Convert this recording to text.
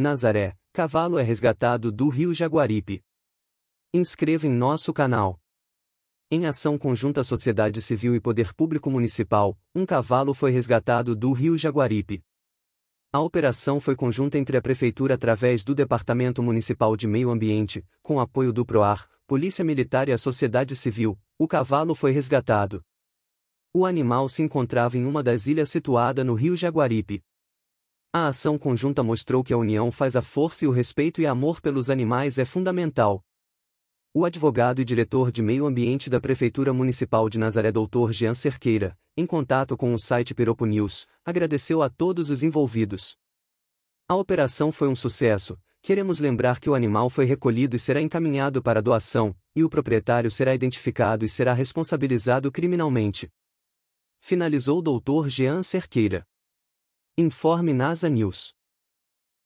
Nazaré, cavalo é resgatado do rio Jaguaripe. Inscreva em nosso canal. Em ação conjunta Sociedade Civil e Poder Público Municipal, um cavalo foi resgatado do rio Jaguaripe. A operação foi conjunta entre a Prefeitura através do Departamento Municipal de Meio Ambiente, com apoio do PROAR, Polícia Militar e a Sociedade Civil, o cavalo foi resgatado. O animal se encontrava em uma das ilhas situada no rio Jaguaripe. A ação conjunta mostrou que a união faz a força e o respeito e amor pelos animais é fundamental. O advogado e diretor de meio ambiente da Prefeitura Municipal de Nazaré, Dr. Jean Cerqueira, em contato com o site Piropo News, agradeceu a todos os envolvidos. A operação foi um sucesso. Queremos lembrar que o animal foi recolhido e será encaminhado para doação, e o proprietário será identificado e será responsabilizado criminalmente. Finalizou o Dr. Jean Cerqueira. Informe NASA News.